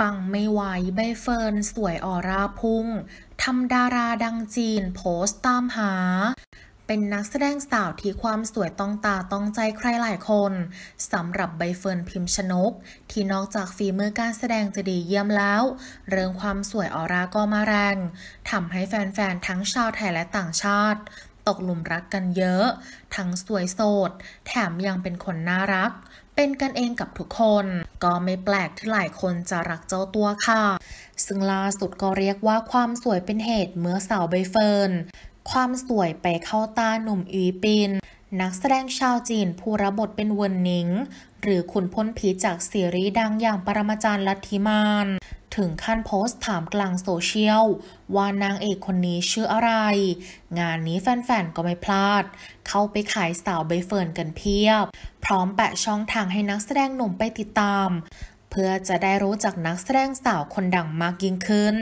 ปังไม่ไหวใบเฟิร์น สวยออร่าพุ่งทำดาราดังจีน โพสต์ตามหา เป็นนักแสดงสาวที่ความสวยต้องตาต้องใจใครหลายคนสำหรับใบเฟิร์นพิมพ์ชนก ที่นอกจากฝีมือการแสดงจะดีเยี่ยมแล้ว เรื่องความสวยออร่าก็มาแรงทำให้แฟนๆ ทั้งชาวไทยและต่างชาติตกหลุมรักกันเยอะ ทั้งสวยโสด แถมยังเป็นคนน่ารัก เป็นกันเองกับทุกคน ก็ไม่แปลกที่หลายคนจะรักเจ้าตัวค่ะ ซึ่งล่าสุดก็เรียกว่าความสวยเป็นเหตุเมื่อสาวใบเฟิร์น ความสวยไปเข้าตาหนุ่มอีปิน นักแสดงชาวจีนผู้รับบทเป็นเวินหนิง หรือขุนพลผีจากซีรีส์ดังอย่างปรมาจารย์ลัทธิมานถึงขั้นโพสต์ถามกลางโซเชียลว่านางเอกคนนี้ชื่ออะไร งานนี้แฟนๆก็ไม่พลาด เข้าไปขายสาวใบเฟิร์นกันเพียบ พร้อมแปะช่องทางให้นักแสดงหนุ่มไปติดตาม เพื่อจะได้รู้จักนักแสดงสาวคนดังมากยิ่งขึ้น